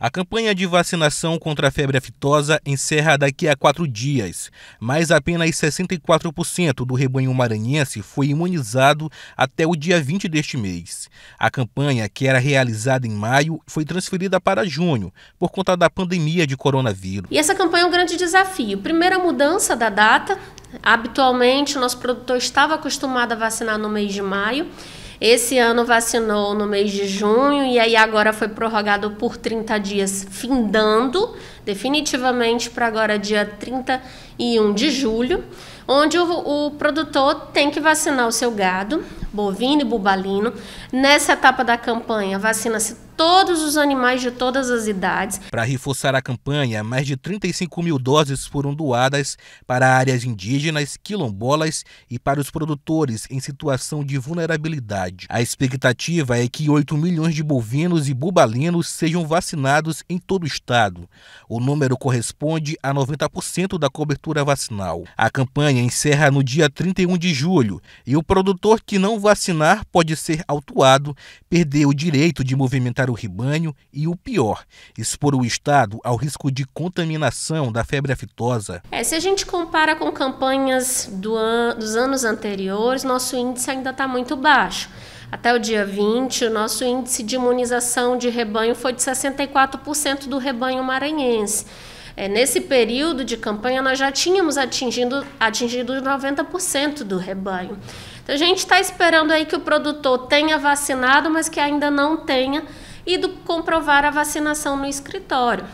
A campanha de vacinação contra a febre aftosa encerra daqui a quatro dias, mas apenas 64% do rebanho maranhense foi imunizado até o dia 20 deste mês. A campanha, que era realizada em maio, foi transferida para junho, por conta da pandemia de coronavírus. E essa campanha é um grande desafio. Primeira mudança da data. Habitualmente, o nosso produtor estava acostumado a vacinar no mês de maio. Esse ano vacinou no mês de junho e aí agora foi prorrogado por 30 dias, findando definitivamente para agora dia 31 de julho, onde o, o produtor tem que vacinar o seu gado, bovino e bubalino. Nessa etapa da campanha, vacina-se todos os animais de todas as idades. Para reforçar a campanha, mais de 35 mil doses foram doadas para áreas indígenas, quilombolas e para os produtores em situação de vulnerabilidade. A expectativa é que 8 milhões de bovinos e bubalinos sejam vacinados em todo o estado. O número corresponde a 90% da cobertura vacinal. A campanha encerra no dia 31 de julho e o produtor que não vacinar pode ser autuado, perder o direito de movimentar o rebanho e, o pior, expor o Estado ao risco de contaminação da febre aftosa. É, se a gente compara com campanhas do an dos anos anteriores, nosso índice ainda está muito baixo. Até o dia 20, o nosso índice de imunização de rebanho foi de 64% do rebanho maranhense. É, nesse período de campanha, nós já tínhamos atingido, atingido 90% do rebanho. Então, a gente está esperando aí que o produtor tenha vacinado, mas que ainda não tenha e do comprovar a vacinação no escritório.